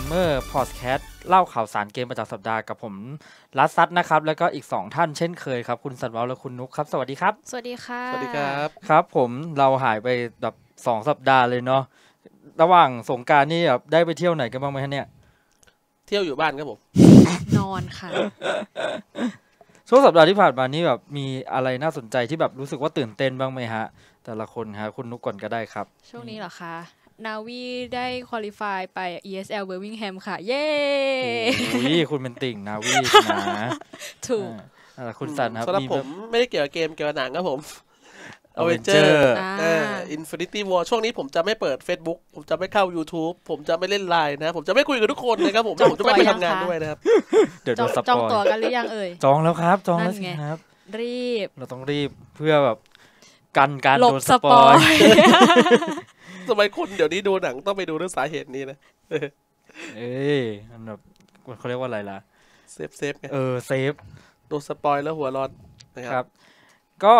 มเมอร์พอดแคสตเล่าข่าวสารเกมประจำสัปดาห์กับผม รัสซัตนะครับ แล้วก็อีก 2 ท่านเช่นเคยครับคุณสันวาลและคุณนุกครับ สวัสดีครับ สวัสดีค่ะสวัสดีครับครับ ผมเราหายไปแบบสองสัปดาห์เลยเนาะระหว่างสงการนี่แบบได้ไปเที่ยวไหนกันบ้างไหมฮะเนี่ยเที่ยวอยู่บ้านครับผมนอนค่ะช่วงสัปดาห์ที่ผ่านมานี่แบบมีอะไรน่าสนใจที่แบบรู้สึกว่าตื่นเต้นบ้างไหมฮะ แต่ละคนฮะคุณนุกก่อนก็ได้ครับ ช่วงนี้เหรอคะนาวีได้คุริฟายไป ESL Birmingham ค่ะ เย้คุณเป็นติ่ง นาวีนะ ถูกคุณสันครับสำหรับ ผมไม่ได้เกี่ยวกับเกม เกี่ยวกับหนังครับผมอเวนเจอร์อินฟินิตี้วอช่วงนี้ผมจะไม่เปิด Facebook ผมจะไม่เข้า YouTube ผมจะไม่เล่นไลน์นะ ผมจะไม่คุยกับทุกคนนะครับ ผมผมจะไม่ไปทำงานด้วยนะครับเดี๋ยวจองตัวกันหรือยังเอ่ย จองแล้วครับ จองแล้วครับ รีบ เราต้องรีบเพื่อแบบกันการโดนสปอยทำไมคนเดี๋ยวนี้ดูหนังต้องไปดูเรื่องสาเหตุนี้นะ เอ้ยันแบบเขาเรียกว่าอะไรล่ะ เซฟเซฟไง เออเซฟดูสปอยแล้วหัวร้อนนะครับ ก็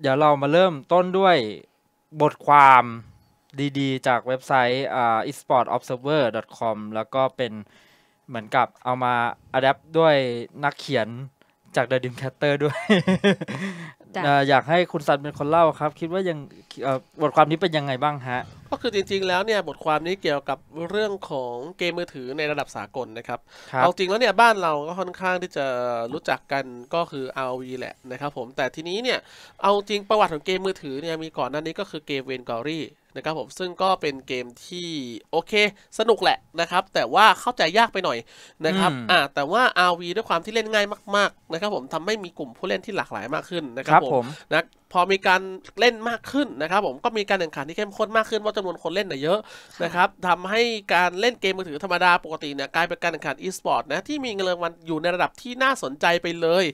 เดี๋ยวเรามาเริ่มต้นด้วยบทความดีๆจากเว็บไซต์ uh, esportobserver.com แล้วก็เป็นเหมือนกับเอามาอัดแอปด้วยนักเขียนจาก The d r e a m c a ต t e r ด้วยอยากให้คุณสัตว์เป็นคนเล่าครับ คิดว่ายังบทความนี้เป็นยังไงบ้างฮะก็คือจริง ๆ แล้วเนี่ยบทความนี้เกี่ยวกับเรื่องของเกมมือถือในระดับสากลนะครับ เอาจริงแล้วเนี่ยบ้านเราก็ค่อนข้างที่จะรู้จักกันก็คือ ROV แหละนะครับ ผมแต่ทีนี้เนี่ยเอาจริงประวัติของเกมมือถือเนี่ยมีก่อนหน้านี้ก็คือเกมเวนกอรี่นะครับผมซึ่งก็เป็นเกมที่โอเคสนุกแหละนะครับแต่ว่าเข้าใจยากไปหน่อยนะครับอ่าแต่ว่า RV ด้วยความที่เล่นง่ายมากๆนะครับผมทำให้มีกลุ่มผู้เล่นที่หลากหลายมากขึ้นนะครับผมนะพอมีการเล่นมากขึ้นนะครับผมก็มีการแข่งขันที่เข้มข้นมากขึ้น ว่าจำนวนคนเล่นน่ยเยอะนะครับทำให้การเล่นเกมมือถือธรรมดาปกติเนี่ยกลายเป็นการแข่งขันอีสปอร์ตนะที่มีเงินรางวัลอยู่ในระดับที่น่าสนใจไปเลย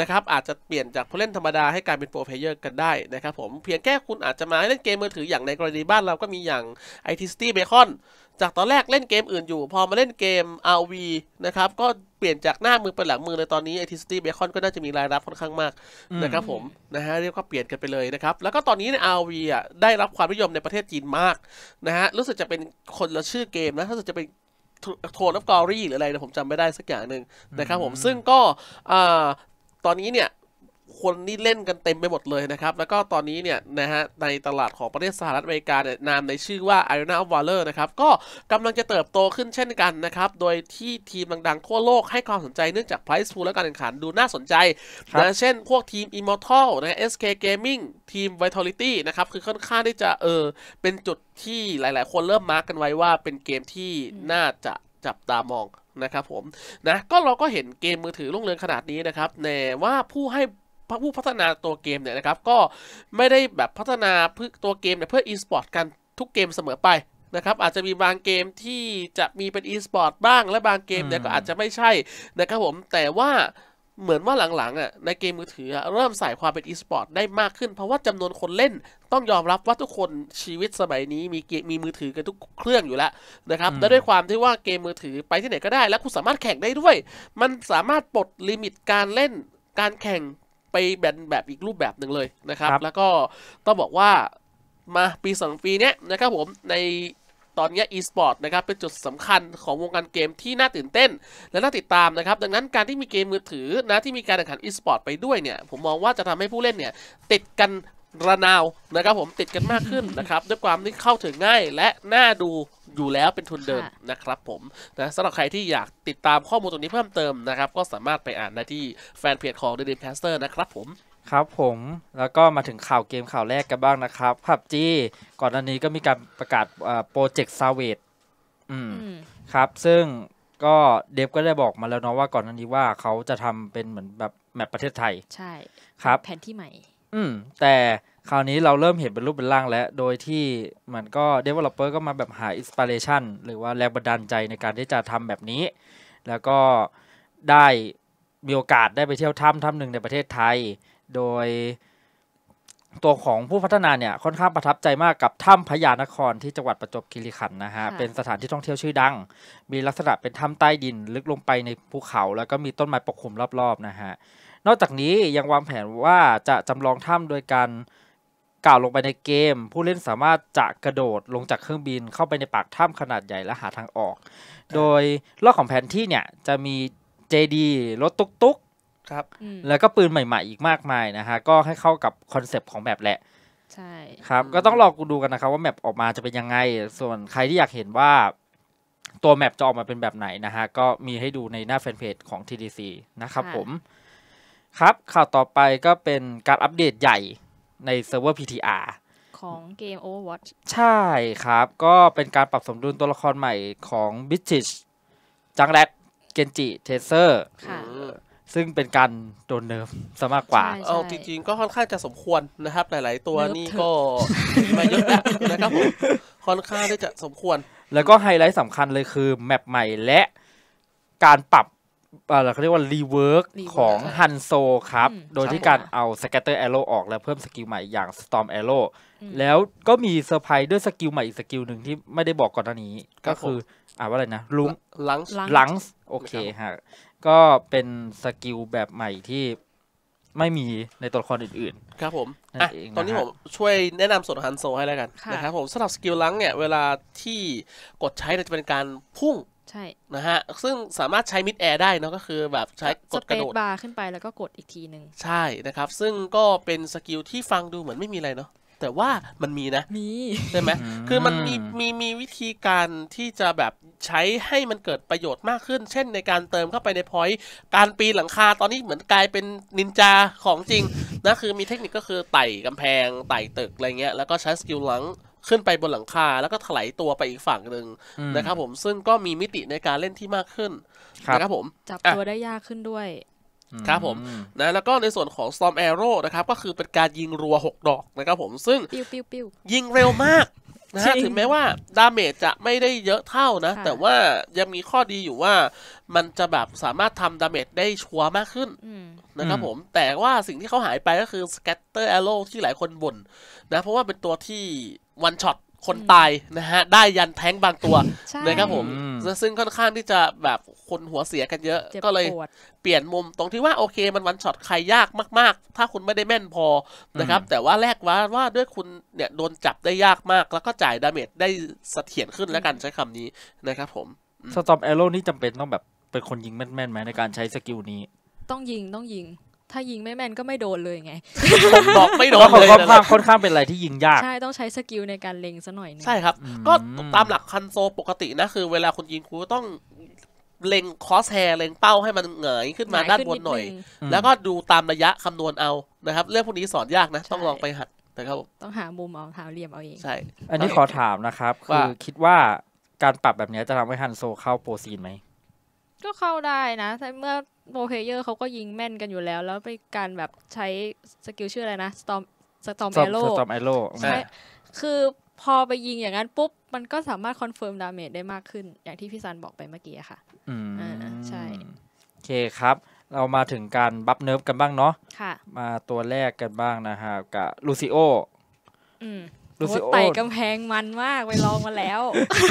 นะครับอาจจะเปลี่ยนจากผู้เล่นธรรมดาให้กลายเป็นโปรเพเยอร์กันได้นะครับผมเพียงแค่คุณอาจจะมาเล่นเกมมือถืออย่างในกรณีบ้านเราก็มีอย่างไอทีสตี้เบคอนจากตอนแรกเล่นเกมอื่นอยู่พอมาเล่นเกม RV นะครับก็เปลี่ยนจากหน้ามือเป็นหลังมือเลยตอนนี้ไอทิสตี้เบคอนก็น่าจะมีรายรับค่อนข้างมากนะครับผมนะฮะเรียกว่าเปลี่ยนกันไปเลยนะครับแล้วก็ตอนนี้ใน RV อ่ะได้รับความนิยมในประเทศจีนมากนะฮะรู้สึกจะเป็นคนละชื่อเกมนะถ้าจะเป็นโทนอฟกอรี่หรืออะไรนะผมจำไม่ได้สักอย่างหนึ่งนะครับผมซึ่งก็ตอนนี้เนี่ยคนนี่เล่นกันเต็มไปหมดเลยนะครับ แล้วก็ตอนนี้เนี่ยนะฮะในตลาดของประเทศสหรัฐอเมริกาเนี่ยนามในชื่อว่า a r e n a of Valor นะครับ ก็กำลังจะเติบโตขึ้นเช่นกันนะครับ โดยที่ทีมดังๆทั่วโลกให้ความสนใจเนื่องจาก price pool และการแข่งขันดูน่าสนใจนะเช่นพวกทีม Immortal นะ SK Gaming ทีม Vitality นะครับคือค่อนข้างที่จะเออเป็นจุดที่หลาย ๆ คนเริ่มมาร์กกันไว้ว่าเป็นเกมที่น่าจะจับตามองนะครับผมนะก็เราก็เห็นเกมมือถือลุ่งเรืองขนาดนี้นะครับแน่ว่าผู้ให้ผู้พัฒนาตัวเกมเนี่ยนะครับก็ไม่ได้แบบพัฒนาเพื่อตัวเกมเนี่ยเพื่ออีสปอร์ตกันทุกเกมเสมอไปนะครับอาจจะมีบางเกมที่จะมีเป็นอีสปอร์ตบ้างและบางเกมเนี่ยก็อาจจะไม่ใช่นะครับผมแต่ว่าเหมือนว่าหลังๆอ่ะในเกมมือถือเริ่มใส่ความเป็นอีสปอร์ตได้มากขึ้นเพราะว่าจำนวนคนเล่น ต้องยอมรับว่าทุกคนชีวิตสมัยนี้มีเกมมีมือถือกันทุกเครื่องอยู่แล้วนะครับและด้วยความที่ว่าเกมมือถือไปที่ไหนก็ได้ และคุณสามารถแข่งได้ด้วย มันสามารถปลดลิมิตการเล่นการแข่งไปแบนแบบอีกรูปแบบหนึ่งเลยนะครับแล้วก็ต้องบอกว่ามาปีสองปีเนี้ยนะครับผมในตอนนี้ e-sport นะครับเป็นจุดสำคัญของวงการเกมที่น่าตื่นเต้น และน่าติดตามนะครับดังนั้นการที่มีเกมมือถือนะที่มีการแข่งขัน e-sport ไปด้วยเนี่ย ผมมองว่าจะทำให้ผู้เล่นเนี่ย ติดกันระนาวนะครับผมติดกันมากขึ้นนะครับด้วยความที่เข้าถึงง่ายและน่าดูอยู่แล้วเป็นทุนเดิมนะครับผมนะสำหรับใครที่อยากติดตามข้อมูลตรงนี้เพิ่มเติมนะครับ ก็สามารถไปอ่านได้ที่แฟนเพจของ The Dreamcaster นะครับผมครับผมแล้วก็มาถึงข่าวเกมข่าวแรกกันบ้างนะครับพับจีก่อนหน้านี้ก็มีการประกาศโปรเจกต์ซาเวดครับ ซึ่งก็เดฟก็ได้บอกมาแล้วเนาะว่าก่อนหน้านี้ว่าเขาจะทำเป็นเหมือนแบบแมปประเทศไทย ใช่ครับ แผนที่ใหม่ อืมแต่คราวนี้เราเริ่มเห็นเป็นรูปเป็นร่างแล้ว โดยที่มันก็ developer ก็มาแบบหา inspiration หรือว่าแรงบันดาลใจในการที่จะทำแบบนี้ แล้วก็ได้มีโอกาสได้ไปเที่ยวถ้ำถ้ำหนึ่งในประเทศไทย โดยตัวของผู้พัฒนาเนี่ย ค่อนข้างประทับใจมากกับถ้ำพญานครที่จังหวัดประจวบคีรีขันธ์นะฮะ เป็นสถานที่ท่องเที่ยวชื่อดัง มีลักษณะเป็นถ้ำใต้ดินลึกลงไปในภูเขาแล้วก็มีต้นไม้ปกคลุมรอบๆนะฮะ นอกจากนี้ยังวางแผนว่าจะจำลองถ้ำโดยการกล่าวลงไปในเกม ผู้เล่นสามารถจะกระโดดลงจากเครื่องบิน เข้าไปในปากถ้ำขนาดใหญ่และหาทางออก โดยรอบของแผนที่เนี่ยจะมีเจดีรถตุ๊กตุ๊กครับ แล้วก็ปืนใหม่ๆอีกมากมายนะฮะ ก็ให้เข้ากับคอนเซปต์ของแบบแหละ ใช่ครับก็ต้องรอกดูกันนะครับว่าแมปออกมาจะเป็นยังไง ส่วนใครที่อยากเห็นว่าตัวแมปจะออกมาเป็นแบบไหนนะฮะก็มีให้ดูในหน้าแฟนเพจของ TDC นะครับ ผมครับ ข่าวต่อไปก็เป็นการอัปเดตใหญ่ในเซิร์ฟเวอร์ PTR ของเกม Overwatch ใช่ครับ ก็เป็นการปรับสมดุลตัวละครใหม่ของ b i t i s h จังแรกเกนจิ เทเซอร์ซึ่งเป็นการโดนเนิร์ฟซะมากกว่าเอาจริงๆ ก็ค่อนข้างจะสมควรนะครับ หลายๆ ตัวนี่ก็มาเยอะนะครับผมค่อนข้างที่จะสมควร แล้วก็ไฮไลท์สำคัญเลยคือ แมปใหม่และการปรับเรเขาเรียกว่ารีเวิร์กของฮันโซครับ โดยที่การเอาสแกตเตอร์แอโร่ออกแล้วเพิ่มสกิลใหม่อย่างสตอมแอโร่แล้วก็มีเซอร์ไพรส์ด้วยสกิลใหม่อีกสกิลหนึ่งที่ไม่ได้บอกก่อนหน้านี้ก็คืออ่าว่าอะไรนะลุงลังลังโอเคฮะ ก็เป็นสกิลแบบใหม่ที่ไม่มีในตัวละครอื่นๆ ครับผมอ่ะตอนนี้ผมช่วยแนะนำส่วนฮันโซให้แล้วกันนะครับผมสำหรับสกิลลังเนี่ยเวลาที่กดใช้จะเป็นการพุ่งใช่ นะฮะ ซึ่งสามารถใช้มิดแอร์ได้นะก็คือแบบใช้กดกระโดดบาร์ขึ้นไปแล้วก็กดอีกทีหนึ่งใช่นะครับ ซึ่งก็เป็นสกิลที่ฟังดูเหมือนไม่มีอะไรเนาะแต่ว่ามันมีนะมีใช่ไหมคือมันมีมีมีวิธีการที่จะแบบใช้ให้มันเกิดประโยชน์มากขึ้น เช่นในการเติมเข้าไปในพอยต์การปีนหลังคาตอนนี้เหมือนกลายเป็นนินจาของจริงนะคือมีเทคนิคก็คือไต่กำแพงไต่ตึกอะไรเงี้ยแล้วก็ใช้สกิลหลังขึ้นไปบนหลังคาแล้วก็ถลายตัวไปอีกฝั่งหนึ่งนะครับผมซึ่งก็มีมิติในการเล่นที่มากขึ้นนะครับผม จับตัวได้ยากขึ้นด้วย ครับผมนะแล้วก็ในส่วนของ Storm Arrow นะครับ ก็คือเป็นการยิงรัว 6 ดอกนะครับผมซึ่งยิงเร็วมากนะฮะถึงแม้ว่าดาเมจจะไม่ได้เยอะเท่านะ แต่ว่ายังมีข้อดีอยู่ว่า มันจะแบบสามารถทำดาเมจได้ชัวร์มากขึ้นนะครับ ผมแต่ว่าสิ่งที่เขาหายไปก็คือ Scatter Arrow ที่หลายคนบ่นนะ เพราะว่าเป็นตัวที่วันช็อตคนตายนะฮะ ได้ยันแท้งบางตัวนะครับผมซึ่งค่อนข้างที่จะแบบคนหัวเสียกันเยอะ ก็เลยเปลี่ยนมุมตรงที่ว่าโอเคมันวันช็อตใครยากมากๆ ถ้าคุณไม่ได้แม่นพอนะครับ แต่ว่าแลกว่าว่าด้วยคุณเนี่ยโดนจับได้ยากมากแล้วก็จ่ายดาเมจได้สเสถียรขึ้นแล้วกันใช้คำนี้นะครับผมสตอมแอโร่นี่จำเป็นต้องแบบเป็นคนยิงแม่นๆไหมในการใช้สกิลนี้ ต้องยิงต้องยิงถ้ายิงไม่แม่นก็ไม่โดนเลยไงผมบอกไม่โดนเลยค่อนข้างค่อนข้างเป็นอะไรที่ยิงยาก ใช่ ต้องใช้สกิลในการเล็งซะหน่อยนึงใช่ครับ ก็ตามหลักคันโซปกติ นะ คือเวลาคุณยิงคุณต้อง เล็งคอสแฮร์เล็งเป้าให้มันเหงยขึ้นมาด้านบนหน่อย แล้วก็ดูตามระยะคำนวณเอานะครับเรื่องพวกนี้สอนยากนะต้องลองไปหัดนะครับต้องหามุมเอาหาเหลี่ยมเอาเอง ใช่ อันนี้ขอถามนะครับคือคิดว่าการปรับแบบนี้จะทำให้ฮันโซเข้าโปรซีนไหมก็เข้าได้นะแต่เมื่อโปรเพเยอร์เขาก็ยิงแม่นกันอยู่แล้ว แล้วไปการแบบใช้สกิลชื่ออะไรนะสตอมสตอมไอโร่สตอมไอโร่ใช่คือพอไปยิงอย่างนั้นปุ๊บ มันก็สามารถคอนเฟิร์มดาเมจได้มากขึ้น อย่างที่พี่ซันบอกไปเมื่อกี้ค่ะ อืมใช่ โอเคครับ เรามาถึงการบัฟเนิร์ฟกันบ้างเนาะค่ะ มาตัวแรกกันบ้างนะฮะกับลูซิโออืมลูซิโอไต่กำแพงมันมาก ไปลองมาแล้ว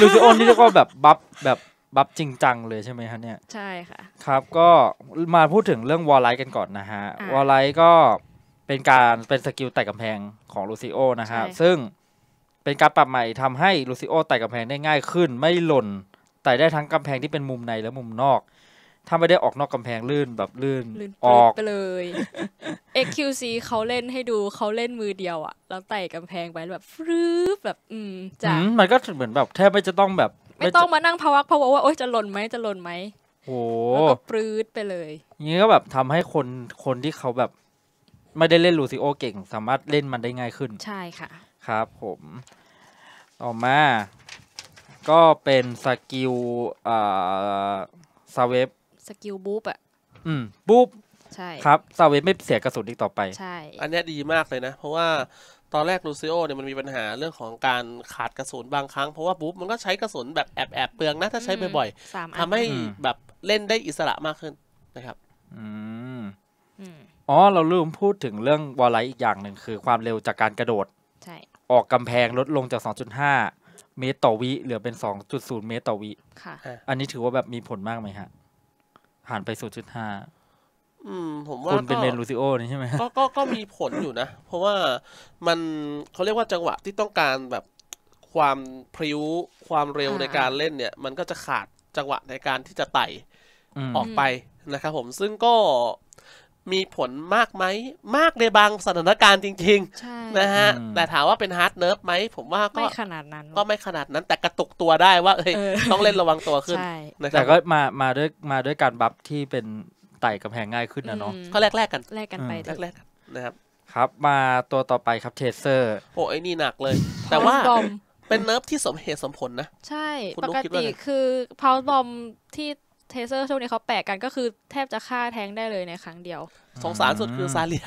ลูซิโอนี่เก็แบบบัฟแบบบับจริงจังเลยใช่ไหมฮะเนี่ย ใช่ค่ะ ครับก็มาพูดถึงเรื่องวอลไลท์กันก่อนนะฮะวอลไลท์ก็เป็นการเป็นสกิลไต่กำแพงของลูซิโอนะฮะซึ่งเป็นการปรับใหม่ทำให้ลูซิโอไต่กำแพงได้ง่ายขึ้น ไม่หล่นไต่ได้ทั้งกำแพงที่เป็นมุมในและมุมนอกถ้าไม่ได้ออกนอกกำแพงลื่นแบบ ลื่นออกไปเลย XQC เขาเล่นให้ดูเขาเล่นมือเดียวอะแล้วไต่กำแพงไปแบบฟรืบแบบ อืมจ้ะมันก็เหมือนแบบแทบไม่จะต้องแบบไม่ต้องมานั่งพะวักพะวว่า โอ๊ยจะหล่นไหมจะหล่นไหมโอ้แล้วก็ปลื้ดไปเลย อย่างนี้ก็แบบทำให้คนคนที่เขาแบบ ไม่ได้เล่นลูซิโอเก่ง สามารถเล่นมันได้ง่ายขึ้น ใช่ค่ะ ครับผม ต่อมา ก็เป็นสกิลอ่าซาเวฟสกิลบูปอ่ะอืม บูปใช่ ครับซาเวฟไม่เสียกระสุนอีกต่อไปใช่ อันนี้ดีมากเลยนะ เพราะว่าตอนแรกลูซิโอเนี่ยมันมีปัญหาเรื่องของการขาดกระสุนบางครั้ง เพราะว่าบุ๊บมันก็ใช้กระสุนแบบแอบแอบเปลืองนะ ถ้าใช้บ่อยๆทำให้แบบเล่นได้อิสระมากขึ้นนะครับอ๋อ เราลืมพูดถึงเรื่องวอลไลอีกอย่างหนึ่ง คือความเร็วจากการกระโดดออกกำแพงลดลงจาก 2.5 เมตรต่อวิเหลือเป็น 2.0 เมตรต่อวิอันนี้ถือว่าแบบมีผลมากไหมฮะผ่านไป0.5อืมผมว่าคุณเป็นเมนลูซิโอนี่ใช่ไหมก็ก็ก็มีผลอยู่นะ เพราะว่ามันเขาเรียกว่าจังหวะที่ต้องการแบบความพริ้วความเร็วในการเล่นเนี่ย มันก็จะขาดจังหวะในการที่จะไต่ออกไปนะครับผมซึ่งก็มีผลมากไหมมากในบางสถานการณ์จริงใช่ๆนะฮะ แต่ถามว่าเป็นฮาร์ดเนิร์ฟไหมผมว่าก็ไม่ขนาดนั้น ก็ไม่ขนาดนั้นแต่กระตุกตัวได้ว่าเอ้ยต้องเล่นระวังตัวขึ้นนะครับแต่ก็มามาด้วยมาด้วยการบัฟที่เป็นไต่กำแพงง่ายขึ้นนะเนาะก็แลกแลกกันแลกกันไปแลกแลกนะครับครับมาตัวต่อไปครับเทเซอร์ โอ้ ไอ้นี่หนักเลย แต่ว่าเป็นเนิร์ฟที่สมเหตุสมผลนะ ใช่ ปกติคือพาวบอมที่เทเซอร์ช่วงนี้เขาแปะกันก็คือแทบจะฆ่าแทงได้เลยในครั้งเดียวสงสารสุดคือซาเลีย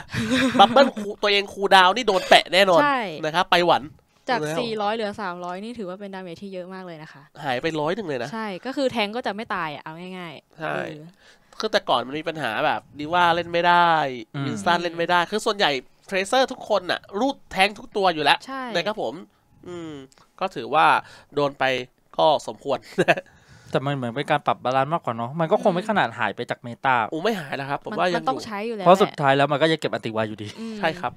บับเบิ้ลตัวเองคูดาวนี่โดนแปะแน่นอนนะครับไปหวันจาก 400เหลือ 300 นี่ถือว่าเป็นดาเมจที่เยอะมากเลยนะคะหายไปร้อยหนึ่งเลยนะใช่ก็คือแทงก็จะไม่ตายเอาง่ายๆใช่คือแต่ก่อนมันมีปัญหาแบบ ดีว่าเล่นไม่ได้วินสตันเล่นไม่ได้ คือส่วนใหญ่เทรเซอร์ทุกคนอะรูดแทงทุกตัวอยู่แล้วนะครับผม อืม ก็ถือว่าโดนไปก็สมควร แต่มันเหมือนเป็นการปรับบาลานซ์มากกว่าเนาะมันก็คงไม่ขนาดหายไปจากเมตาอูไม่หายแล้วครับผมว่ายังต้องใช้อยู่แล้วเพราะสุดท้ายแล้วมันก็จะเก็บอันติวายอยู่ดี ใช่ครับ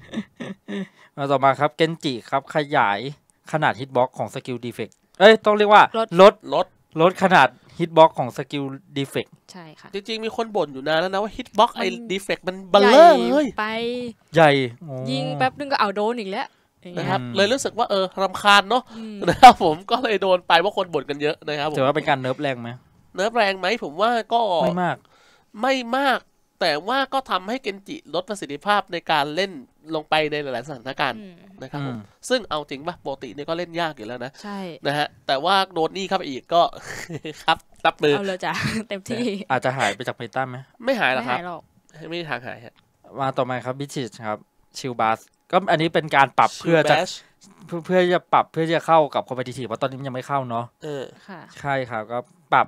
มาต่อมาครับเกนจิครับขยายขนาดฮิตบ็อกของสกิลดีเฟกเอ้ยต้องเรียกว่าลดลดลดขนาดฮิตบ็อกของสกิลดีเฟกใช่ค่ะจริงๆ มีคนบ่นอยู่นานแล้วนะว่าฮิตบ็อกไอ้ดีเฟกมันบลเลอร์เลยไป ใหญ่ยิงแป๊บนึงก็เอาโดนอีกแล้วนะครับเลยรู้สึกว่าเออรำคาญเนาะนะครับผมก็เลยโดนไปว่าคนบ่นกันเยอะนะครับผมถือว่าเป็นการเนิร์ฟแรงไหมเนิร์ฟแรงไหมผมว่าก็ ไม่มากไม่มากแต่ว่าก็ทำให้เกนจิลดประสิทธิภาพในการเล่นลงไปในหลายๆสถานการณ์นะครับผมซึ่งเอาจริงป่ะปกตินี่ก็เล่นยากอยู่แล้วนะใช่นะฮะแต่ว่าโดนนี่เข้าไปอีกก็ครับรับมือเอาเลยจ้ะเต็มที่อาจจะหายไปจากเพต้าไหมไม่หายหรอกครับไม่มทางหายมาต่อมาครับ บิชิชครับชิลบัสก็อันนี้เป็นการปรับเพื่อจะเพื่อจะปรับเพื่อจะเข้ากับคอมเพติทีฟเพราะตอนนี้ยังไม่เข้าเนาะเออค่ะใช่ครับก็ปรับ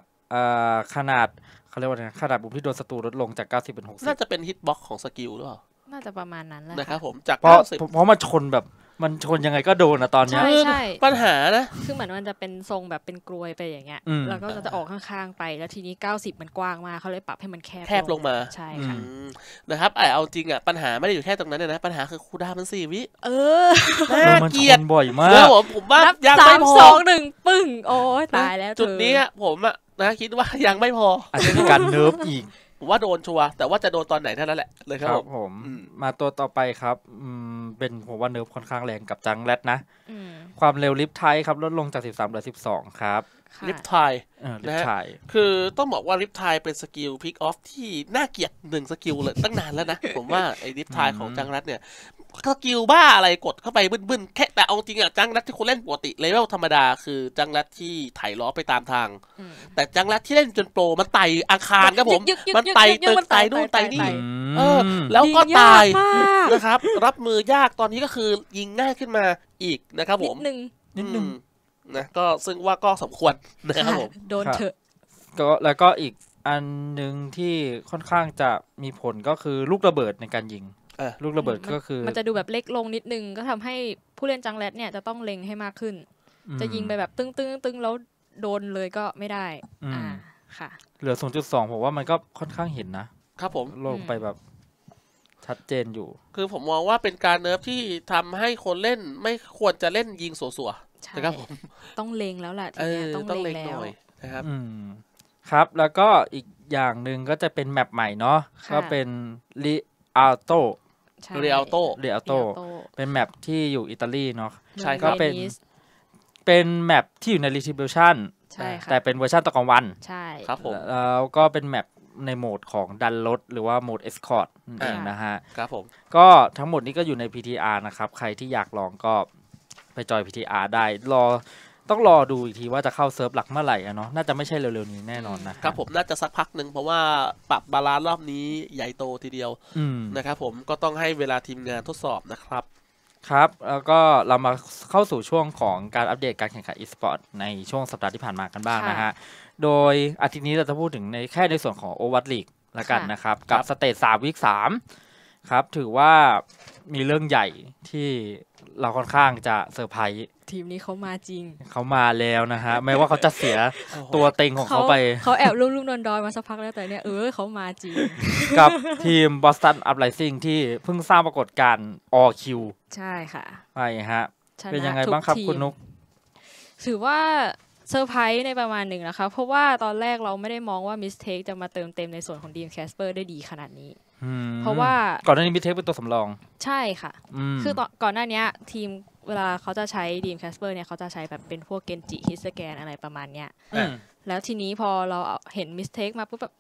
ขนาดเขาเรียกว่าไงขนาดบุมที่โดนศัตรูลดลงจาก 90 เป็น 60 น่าจะเป็นฮิตบ็อกของสกิลหรือเปล่า น่าจะประมาณนั้นแหละนะครับผมจากเพราะ90เพราะมันชนแบบมันชนยังไงก็โดนนะตอนนี้ ใช่ใช่ปัญหานะ คือเหมือนมันจะเป็นทรงแบบเป็นกลวยไปอย่างเงี้ยแล้วก็จะออกข้างๆไป แล้วทีนี้ 90 มันกว้างมากเขาเลยปรับให้มันแคบแคบลงมาใช่ค่ะนะครับ ไอเอาจริงอ่ะปัญหาไม่ได้อยู่แค่ตรงนั้นเลยนะปัญหาคือคูดามันสี่วิเออเมันเกลียดบ่อยมาแล้วกผมว่ายสามสองหนึ่งปึ้งโอ้ยตายแล้วจุดนี้อะผมอ่ะนะคิดว่ายังไม่พออาจจะมีการเนิร์ฟอีกผมว่าโดนชัวแต่ว่าจะโดนตอนไหนเท่านั้นแหละเลยครับผมมาตัวต่อไปครับเป็นผมว่าเนิร์ฟค่อนข้างแรงกับจังแรดนะ ความเร็วลิฟไทครับลดลงจาก 13เหลือ12 ครับลิฟไทลิฟไะคือต้องบอกว่าลิฟไทเป็นสกิลพิกออฟที่น่าเกียดหนึ่งสกิลเลย ตั้งนานแล้วนะ ผมว่าไอ้ลิฟไทของจังรัตเนี่ยสกิลบ้าอะไรกดเข้าไป บึ้นๆ แค่แต่เอาจริงอะจังรัดที่คนเล่นปกติเลเวลธรรมดาคือ จังรัดที่ไถล้อไปตามทาง แต่จังรัดที่เล่นจนโปรมันไต่อาคารครับผมมันไต่ตึกไต่นู่นไต่นี่เออ แล้วก็ตายนะครับ รับมือยากตอนนี้ก็คือยิงง่ายขึ้นมาอีกนะครับ ผมนิดนึงนิดนึงนะก็ซึ่งว่าก็สมควรนะครับผมโดนเถอะก็แล้วก็อีกอันหนึ่งที่ค่อนข้างจะมีผลก็คือลูกระเบิดในการยิงลูกระเบิดก็คือ มันจะดูแบบเล็กลงนิดนึง ก็ทำให้ผู้เล่นจังแรดเนี่ยจะต้องเล็งให้มากขึ้น จะยิงไปแบบตึ้งตึ้งตึ้งแล้วโดนเลยก็ไม่ได้อ่าค่ะ เหลือ 0.2ผมว่ามันก็ค่อนข้างเห็นนะ ครับผมลงไปแบบชัดเจนอยู่ คือผมมองว่าเป็นการเนิร์ฟที่ทำให้คนเล่นไม่ควรจะเล่นยิงสัวๆนะครับผมต้องเลงแล้วแหละทีนี้ต้องเลงแล้วนะครับครับแล้วก็อีกอย่างหนึ่งก็จะเป็นแมปใหม่เนาะก็เป็นลิอาโตเรียลโตเรียลโตเป็นแมปที่อยู่อิตาลีเนาะใช่ก็เป็น เป็นแมปที่อยู่ในรีทิบิวชั่นใช่ค่ะแต่เป็นเวอร์ชันตะกองวันใช่ครับผมแล้วก็เป็นแมปในโหมดของดันรถหรือว่าโหมดเอสคอร์ดนั่นเองนะฮะครับผมก็ทั้งหมดนี้ก็อยู่ใน PTR นะครับ ใครที่อยากลองก็ไปจอย PTR ได้รอต้องรอดูอีกทีว่าจะเข้าเซิร์ฟหลักเมื่อไหร่อะเนาะ น่าจะไม่ใช่เร็วๆนี้แน่นอนนะครับผม น่าจะสักพักหนึ่งเพราะว่าปรับบาลานซ์รอบนี้ใหญ่โตทีเดียวนะครับ ผม ก็ต้องให้เวลาทีมงานทดสอบนะครับ ครับ แล้วก็เรามาเข้าสู่ช่วงของการอัปเดตการแข่งขันอีสปอร์ตในช่วงสัปดาห์ที่ผ่านมากันบ้างนะฮะ โดยอาทิตย์นี้เราจะพูดถึงในแค่ในส่วนของโอวัตลีกละกันนะครับ กับสเตจสามวิกสามครับ ถือว่ามีเรื่องใหญ่ที่เราค่อนข้างจะเซอร์ไพรส์ทีมนี้เขามาจริง เขามาแล้วนะฮะแม้ว่าเขาจะเสียตัวเต็งของเขาไป เขาแอบลุ้มลุ้มดอนดอยมาสักพักแล้วแต่เนี่ยเออเขามาจริง กับทีมบอสตันอัพไลซิ่งที่ เพิ่งสร้างปรากฏการณ์อคิวใช่ค่ะ ไปฮะ เป็นยังไงบ้างครับคุณนุก ถือว่าเซอร์ไพรส์ในประมาณหนึ่งนะคะเพราะว่าตอนแรกเราไม่ได้มองว่ามิสเทคจะมาเติมเต็มในส่วนของดีมแคสเปอร์ได้ดีขนาดนี้เพราะว่าก่อนหน้านี้มิสเทคเป็นตัวสำรองใช่ค่ะคือก่อนหน้านี้ทีมเวลาเขาจะใช้ดีมแคสเปอร์เนี่ยเขาจะใช้แบบเป็นพวกเกนจิฮิสแกนอะไรประมาณเนี้ยแล้วทีนี้พอเราเห็นมิสเทคมาปุ๊บแบบ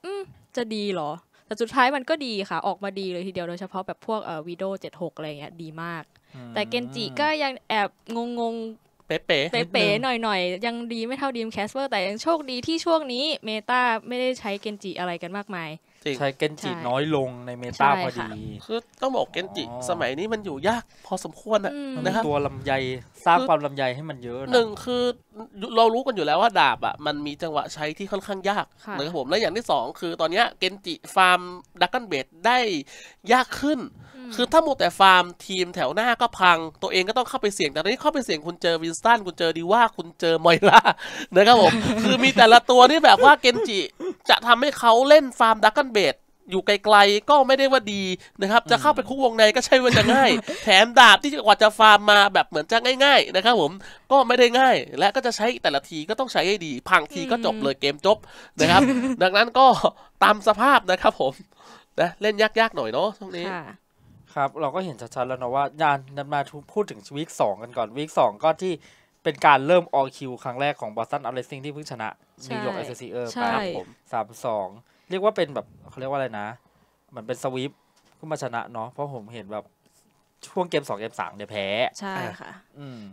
จะดีหรอ แต่สุดท้ายมันก็ดีค่ะ ออกมาดีเลยทีเดียวโดยเฉพาะแบบพวกวีดีโอเจ็ดหกอะไรเงี้ยดีมาก แต่เกนจิก็ยังแอบงงเป๊ะๆเป๊ะๆหน่อยๆ ยังดีไม่เท่าดีมแคสเปอร์แต่ยังโชคดีที่ช่วงนี้เมตาไม่ได้ใช้เกนจิอะไรกันมากมาย ใช้เกนจิน้อยลงในเมตาพอดี คือต้องบอกเกนจิสมัยนี้มันอยู่ยาก พอสมควรนะครับตัวลำไยสร้างความลำไยให้มันเยอะ หนึ่งคือเรารู้กันอยู่แล้วว่าดาบอ่ะมันมีจังหวะใช้ที่ค่อนข้างยากนะครับผม และอย่างที่สองคือตอนนี้เกนจิฟาร์มดักกันเบดได้ยากขึ้นคือถ้ามูแต่ฟาร์มทีมแถวหน้าก็พัง ตัวเองก็ต้องเข้าไปเสี่ยงแต่ตอนนี้เข้าไปเสี่ยงคุณเจอวินสตันคุณเจอดีว่าคุณเจอมอยล่า นะครับผม คือมีแต่ละตัวที่แบบว่าเกนจิจะทำให้เขาเล่นฟาร์มดักกันเบดอยู่ไกลๆก็ไม่ได้ว่าดีนะครับ จะเข้าไปคุกวงในก็ใช่ว่าจะง่าย แถมดาบที่กว่าจะฟาร์มมาแบบเหมือนจะง่าย ๆ นะครับ ผมก็ไม่ได้ง่าย และก็จะใช้แต่ละทีก็ต้องใช้ให้ดี พังทีก็จบเลยเกมจบนะครับดังนั้นก็ตามสภาพนะครับ ผมนะเล่นยากๆหน่อยเนาะช่วงนี้ครับ เราก็เห็นชัดๆแล้วนะว่ายานนันมาพูดถึงวีคสองกันก่อนวีคสองก็ที่เป็นการเริ่มออคิวครั้งแรกของบอสตันอะลเซิงที่เพิ่งชนะนิวยอร์กเอเซีเออร์ไปผมสามสองเรียกว่าเป็นแบบเขาเรียกว่าอะไรนะเหมือนเป็นสวิปขึ้นมาชนะเนาะเพราะผมเห็นแบบ ช่วงเกมสองเกมสามเนี่ยแพ้ ใช่ค่ะ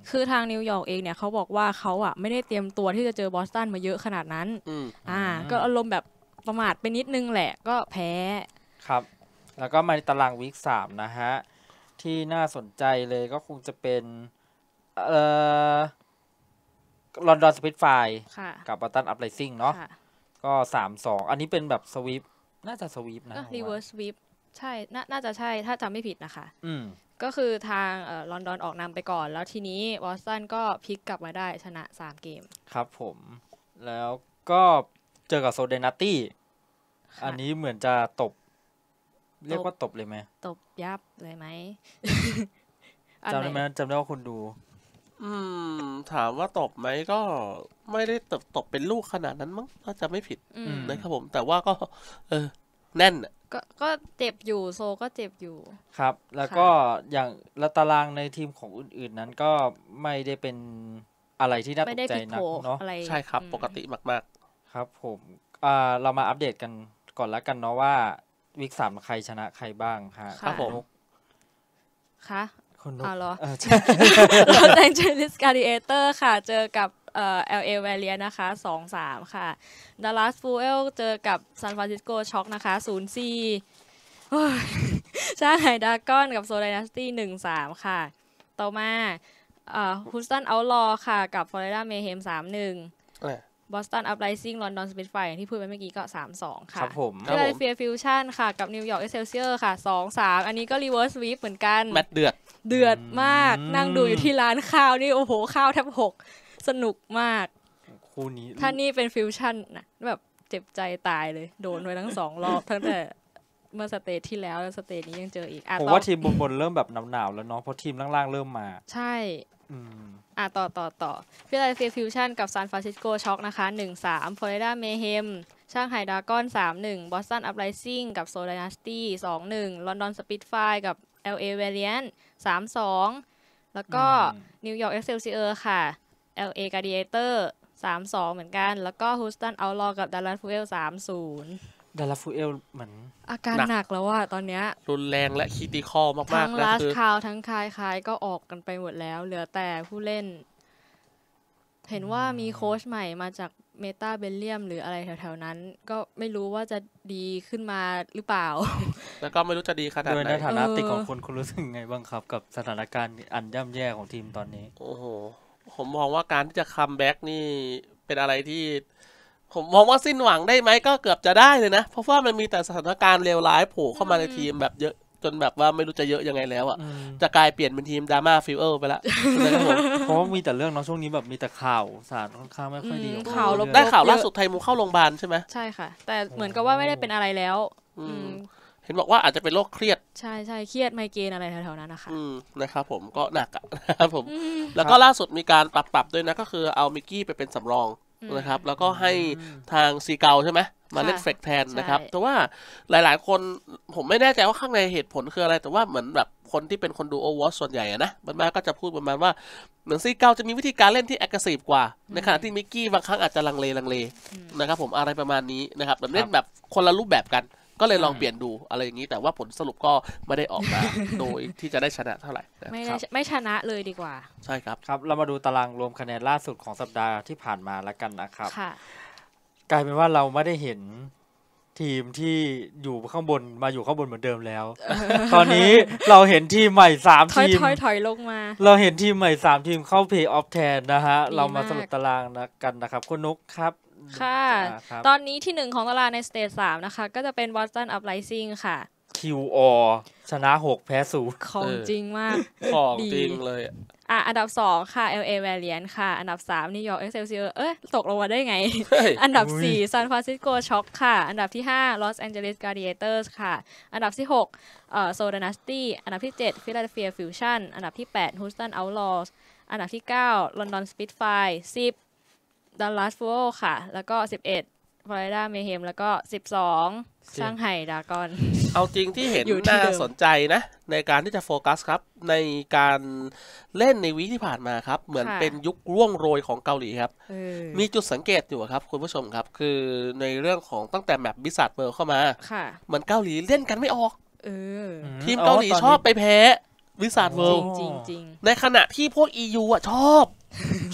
คือทางนิวยอร์กเองเนี่ยเขาบอกว่าเขาอ่ะไม่ได้เตรียมตัวที่จะเจอบอสตันมาเยอะขนาดนั้นอ่า ก็อารมณ์แบบประมาทไปนิดนึงแหละก็แพ้ครับแล้วก็มาในตารางวีคสามนะฮะ ที่น่าสนใจเลยก็คงจะเป็น เอ่อลอนดอนสปิทไฟกับบัตตันอัพไลซิ่งเนาะก็สามสองอันนี้เป็นแบบสวิปน่าจะสวิปนะรีเวิร์สสวิปใช่น่าจะใช่ถ้าจำไม่ผิดนะคะ อืมก็คือทางลอนดอนออกนำไปก่อน แล้วทีนี้วอสตันก็พลิกกลับมาได้ชนะสามเกม ครับผม แล้วก็เจอกับโซเดนัตตี้อันนี้เหมือนจะตบเรียกว่าตบเลยไหมตบยับเลยไหมจำได้ไหมจำได้ว่าคุณดู อืมถามว่าตบไหมก็ไม่ได้ตบตบเป็นลูกขนาดนั้นมั้งถ้าจะไม่ผิดนะครับผม แต่ว่าก็ เออแน่นก็ก็เจ็บอยู่โซก็เจ็บอยู่ ครับ แล้วก็อย่างละตารางในทีมของอื่นๆนั้นก็ไม่ได้เป็นอะไรที่น่าตกใจนักเนาะใช่ครับปกติมากๆครับ ผมอ่าเรามาอัปเดตกันก่อนแล้วกันเนาะว่าวิกสามใครชนะใครบ้างคะครับผมค่ะคุณนุ๊กอ้าเหรอเราแต่งชุดลิสคาร์ดิเอเตอร์ค่ะ เจอกับ เอลเอลเวเลียนะคะสองสามค่ะดัลลัสฟูเอลเจอกับซานฟรานซิสโกช็อกนะคะศูนย์สี่ช่างไฮดากอนกับโซเลนัสตี้หนึ่งสามค่ะ ต่อมาเฮุสตันเอาลอค่ะ กับฟลอริดาเมเฮมสามหนึ่งบอสตันอัพไลซิ่งลอนดอนสปิทไฟที่พูดไปเมื่อกี้ก็สองค่ะครับผมเเฟียร์ฟิวชั่นค่ะกับนิวยอร์กเอเซลเซียร์ค่ะสสองามอันนี้ก็รีเวิร์สวีฟเหมือนกันแมตเดือด เดือดมากนั่งดูอยู่ที่ร้านข้าวนี่โอ้โหข้าวแทบหกสนุกมากคู่นี้ถ้านี่เป็นฟิวชั่นนะแบบเจ็บใจตายเลยโดนไว้ทั้งสองรอบทั้งแต่เมื่อสเตจที่แล้ว แลสเตจนี้ยังเจออีกผมว่าทีมบนบนเริ่มแบบหนาวๆแล้วเนาะเพราะทีมล่างๆ เริ่มมา ใช่ อ่าต่อต่อต่อฟิลาเดลเฟียฟิวชั่นกับซานฟรานซิสโกช็อกนะคะหนึ่งสามฟลอริดาเมเฮมช่างไฮดากอนสามหนึ่งบอสตันอัพไรซิ่งกับโซลานาสตี้สองหนึ่งลอนดอนสปิทไฟกับ LA v a r i a n t สามสองแล้วก็นิวยอร์กเอ็กเซลซีเออร์ค่ะ LA Gladiator 3 2 เหมือนกัน แล้วก็ฮ o สตันเอล t อ a w กับัลลัสฟูเอล3 0ดาราฟูเอลเหมือนอาการหนักแล้วว่าตอนเนี้ยรุนแรงและคีติคอลมากทั้งอทล้งลาสคาวทั้งคายคายก็ออกกันไปหมดแล้ว เหลือแต่ผู้เล่น เห็นว่ามีโค้ชใหม่มาจากเมตาเบลเลียมหรืออะไรแถวๆนั้น ก็ไม่รู้ว่าจะดีขึ้นมาหรือเปล่า แล้วก็ไม่รู้จะดีขนาดโดยไหนในฐานะติดของคนคุณรู้สึกไงบ้างครับ กับสถานการณ์ อันย่ำแย่ของทีมตอนนี้ โอ้โหผมมองว่าการที่จะคัมแบ็กนี่เป็นอะไรที่ผมมองว่าสิ้นหวังได้ไหมก็เกือบจะได้เลยนะ เพราะว่ามันมีแต่สถานการณ์เลวร้ายโผล่เข้ามาในทีมแบบเยอะ จนแบบว่าไม่รู้จะเยอะยังไงแล้วอ่ะจะกลายเปลี่ยนเป็นทีมดราม่าฟิลเออร์ไปละเพราะมีแต่เรื่องเนาะช่วงนี้แบบมีแต่ข่าวสารค่อนข้างไม่ค่อยดีข่าวได้ข่าวล่าสุดไทยมูเข้าโรงพยาบาลใช่ไหมใช่ค่ะแต่เหมือนกับว่าไม่ได้เป็นอะไรแล้วเห็นบอกว่าอาจจะเป็นโรคเครียดใช่ใช่เครียดไมเกรนอะไรแถวๆนั้นนะคะอืมนะครับผมก็หนักนะครับผมแล้วก็ล่าสุดมีการปรับปรับด้วยนะก็คือเอามิกกี้ไปเป็นสำรองนะครับแล้วก็ให้ทางซีเกาใช่ไหมมาเล่นเฟกแทนนะครับ แต่ว่าหลายๆคน ผมไม่แน่ใจว่าข้างในเหตุผลคืออะไร แต่ว่าเหมือนแบบคนที่เป็นคนดูโอเวอร์ส่วนใหญ่นะ มันมาก็จะพูดประมาณว่าเหมือนซีเกาจะมีวิธีการเล่นที่แอคทีฟกว่า ในขณะที่มิกกี้บางครั้งอาจจะลังเล ลังเลนะครับผมอะไรประมาณนี้นะครับแบบเล่นแบบคนละรูปแบบกันก็เลยลองเปลี่ยนดูอะไรอย่างนี้แต่ว่าผลสรุปก็ไม่ได้ออกมาโดยที่จะได้ชนะเท่าไหร่ไม่ได้ไม่ชนะเลยดีกว่า ใช่ครับครับ เรามาดูตารางรวมคะแนนล่าสุดของสัปดาห์ที่ผ่านมาแล้วกันนะครับ กลายเป็นว่าเราไม่ได้เห็นทีมที่อยู่ข้างบนมาอยู่ข้างบนเหมือนเดิมแล้ว ตอนนี้เราเห็นทีมใหม่สามทีมถอยถอยลงมาเราเห็นทีมใหม่สามทีมเข้าเพย์ออฟแทนนะฮะ เรามาสรุปตารางนะกันนะครับคุณนุกครับค่ะ ตอนนี้ที่หนึ่งของตลาดในสเตจสามนะคะ ก็จะเป็นวอตสันอัพไลซิ่งค่ะ QO ชนะ 6 แพ้ศูนย์ของจริงมาก ของจริงเลยอ่ะ อันดับ 2 ค่ะ LA Valiant ค่ะ อันดับ 3 New York Excelsior เอ้ย ตกลงมาได้ไง อันดับ 4 San Francisco Shock ค่ะ อันดับที่ 5 Los Angeles Gladiators ค่ะ อันดับที่6เอ่อ s o d a n a s t y อันดับที่ 7 Philadelphia Fusion อันดับที่ 8 Houston Outlaws อันดับที่9 London Spitfire 10ดัลลัสฟูโอค่ะ แล้วก็สิบเอ็ดฟลอริดาเมเฮมแล้วก็สิบสองช่างไห่ดากอนเอาจริงที่เห็นน่าสนใจนะ ในการที่จะโฟกัสครับ ในการเล่นในวีที่ผ่านมาครับ เหมือนเป็นยุคร่วงโรยของเกาหลีครับมีจุดสังเกตอยู่ครับคุณผู้ชมครับ คือในเรื่องของตั้งแต่แมปบิสัตเบิร์เข้ามาเหมือนเกาหลีเล่นกันไม่ออกทีมเกาหลีชอบไปแพ้วิสาทเวิลดรจริงจริงในขณะที่พวกยูอ่ะชอบ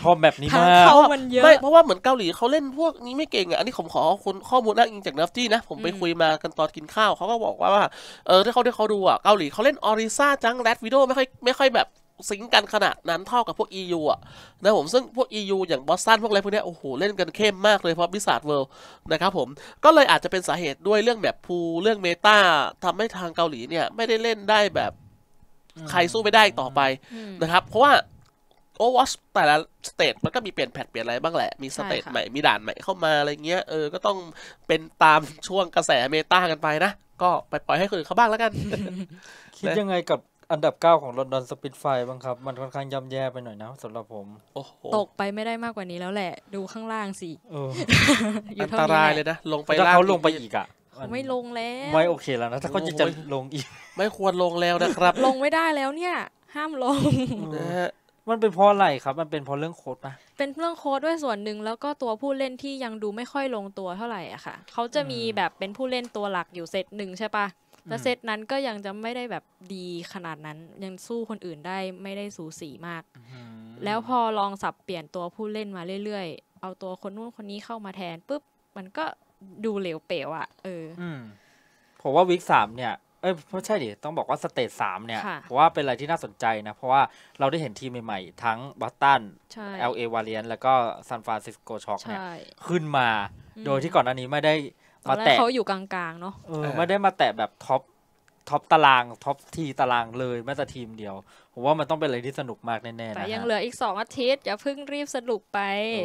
ชอบแบบนี้มากเขามันเยอะไม่เพราะว่าเหมือนเกาหลีเขาเล่นพวกนี้ไม่เก่งอ่ะอันนี้ผมขอคนข้อมูลนัางอิงจากนัฟตี้นะ ผมไปคุยมากันตอนกินข้าวเขาก็บอกว่าว่าเออที่เขาที่เขาดูอ่ะ เกาหลี เขาเล่นออริซ่าจังแรดวิดโอไม่ค่อยไม่ค่อยแบบ สิงกันขนาดนั้นเท่ากับพวก EU อ่ะ นะผมซึ่งพวก EU อย่างบอสตันพวกอะไรพวกนี้โอ้โหเล่นกันเข้มมากเลยเพราะบิสัารเวิลด์นะครับผมก็เลยอาจจะเป็นสาเหตุด้วยเรื่องแบบพูเรื่องเมตาทำให้ทางเกาหลีเนี่ยไม่ได้เล่นได้แบบใครสู้ไม่ได้ต่อไปนะครับ เพราะว่า โอวัสแต่ละสเตจมันก็มีเปลี่ยนแพทเปลี่ยนอะไรบ้างแหละมีสเตจใหม่ มีด่านใหม่เข้ามาอะไรเงี้ยเออก็ต้องเป็นตามช่วงกระแสเมตากันไปนะ ก็ไปปล่อยให้คนอื่นเขาบ้างแล้วกัน คิดยังไงกับอันดับ 9 ของลอนดอนสปิดไฟบ้างครับมันค่อนข้างย่ำแย่ไปหน่อยนะสำหรับผมตกไปไม่ได้มากกว่านี้แล้วแหละ ดูข้างล่างสิอันตรายเลยนะลงไปล่างเขาลงไปอีกอะไม่ลงแล้ว ไม่โอเคแล้วนะ ถ้าเขาจะลงอีกไม่ควรลงแล้วนะครับ ลงไม่ได้แล้วเนี่ย ห้ามลงมันเป็นเพราะอะไรครับมันเป็นเพราะเรื่องโค้ดปะเป็นเรื่องโค้ดด้วยส่วนหนึ่งแล้วก็ตัวผู้เล่นที่ยังดูไม่ค่อยลงตัวเท่าไหร่อะค่ะเขาจะมีแบบเป็นผู้เล่นตัวหลักอยู่เซตหนึ่งใช่ปะแล้วเซตนั้นก็ยังจะไม่ได้แบบดีขนาดนั้น ยังสู้คนอื่นได้ ไม่ได้สูสีมากแล้วพอลองสับเปลี่ยนตัวผู้เล่นมาเรื่อย ๆ เอาตัวคนนู้นคนนี้เข้ามาแทนปุ๊บมันก็ดูเหลวเป๋วอะเออผมว่าวิกสามเนี่ย เอ้ยไม่ใช่ดิต้องบอกว่าสเตจสามเนี่ยผมว่าเป็นอะไรที่น่าสนใจนะ เพราะว่าเราได้เห็นทีมใหม่ ๆ ทั้งบัตตันเอลเอวาเลียนแล้วก็ซานฟรานซิสโกช็อกเนี่ย ขึ้นมา โดยที่ก่อนอันนี้ไม่ได้มาแตะเขาอยู่กลาง ๆ เนาะไม่ได้มาแตะแบบท็อปท็อปตารางท็อปทีตารางเลยแม้แต่ทีมเดียวผมว่ามันต้องเป็นอะไรที่สนุกมากแน่ๆนะแต่ยังเหลืออีก2อาทิตย์อย่าเพิ่งรีบสรุปไป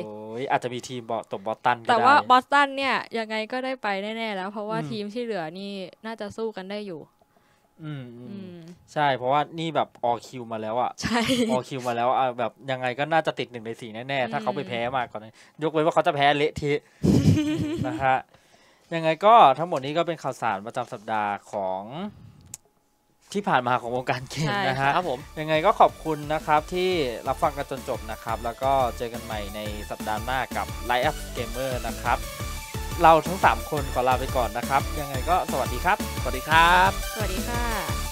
โอ้ยอาจจะมีทีมบอตบบอสตันแต่ว่าบอสตัน เนี่ยยังไงก็ได้ไปแน่ๆแล้ว เพราะว่าทีมที่เหลือนี่น่าจะสู้กันได้อยู่ อืม ใช่เพราะว่านี่แบบออคิวมาแล้วอ่ะใช่ออคิวมาแล้วอ่ะแบบ ยังไงก็น่าจะติดหนึ่งในสี่แน่ๆถ้าเขาไปแพ้มากกว่านั้นยกเว้นว่าเขาจะแพ้เละทีนะฮะยังไงก็ทั้งหมดนี้ก็เป็นข่าวสารประจำสัปดาห์ของที่ผ่านมาของวงการเกมนะฮะครับผมยังไงก็ขอบคุณนะครับที่รับฟังกันจนจบนะครับ แล้วก็เจอกันใหม่ในสัปดาห์หน้ากับ l i ฟ์ Gamer นะครับ เราทั้ง 3 คนขอลาไปก่อนนะครับ ยังไงก็สวัสดีครับ สวัสดีครับ สวัสดีค่ะ